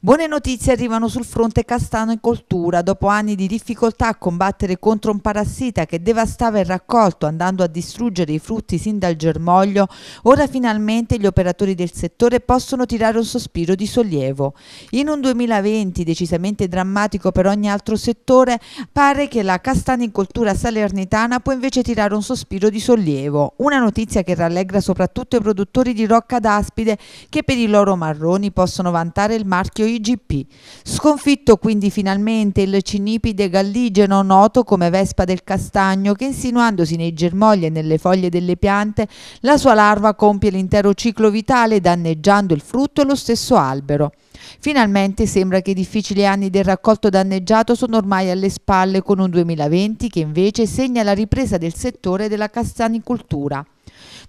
Buone notizie arrivano sul fronte castano in coltura. Dopo anni di difficoltà a combattere contro un parassita che devastava il raccolto andando a distruggere i frutti sin dal germoglio, ora finalmente gli operatori del settore possono tirare un sospiro di sollievo. In un 2020 decisamente drammatico per ogni altro settore, pare che la in coltura salernitana può invece tirare un sospiro di sollievo. Una notizia che rallegra soprattutto i produttori di rocca d'aspide che per i loro marroni possono vantare il marchio marchio IGP. Sconfitto quindi finalmente il cinipide galligeno noto come vespa del castagno che insinuandosi nei germogli e nelle foglie delle piante, la sua larva compie l'intero ciclo vitale danneggiando il frutto e lo stesso albero. Finalmente sembra che i difficili anni del raccolto danneggiato sono ormai alle spalle con un 2020 che invece segna la ripresa del settore della castanicoltura.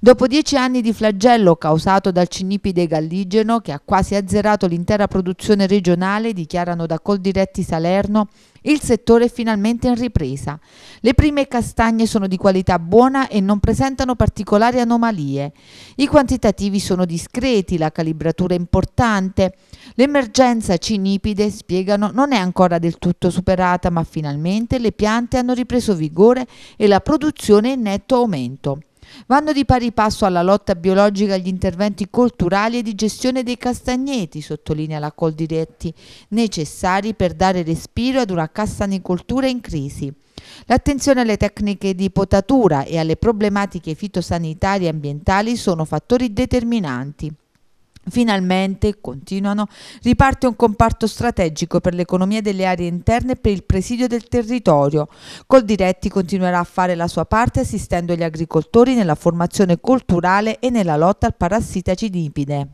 Dopo dieci anni di flagello causato dal cinipide galligeno, che ha quasi azzerato l'intera produzione regionale, dichiarano da Coldiretti Salerno, il settore è finalmente in ripresa. Le prime castagne sono di qualità buona e non presentano particolari anomalie. I quantitativi sono discreti, la calibratura è importante. L'emergenza cinipide, spiegano, non è ancora del tutto superata, ma finalmente le piante hanno ripreso vigore e la produzione è in netto aumento. Vanno di pari passo alla lotta biologica gli interventi colturali e di gestione dei castagneti, sottolinea la Coldiretti, necessari per dare respiro ad una castanicoltura in crisi. L'attenzione alle tecniche di potatura e alle problematiche fitosanitarie e ambientali sono fattori determinanti. Finalmente, continuano, riparte un comparto strategico per l'economia delle aree interne e per il presidio del territorio. Coldiretti continuerà a fare la sua parte assistendo gli agricoltori nella formazione culturale e nella lotta al parassita cinipide.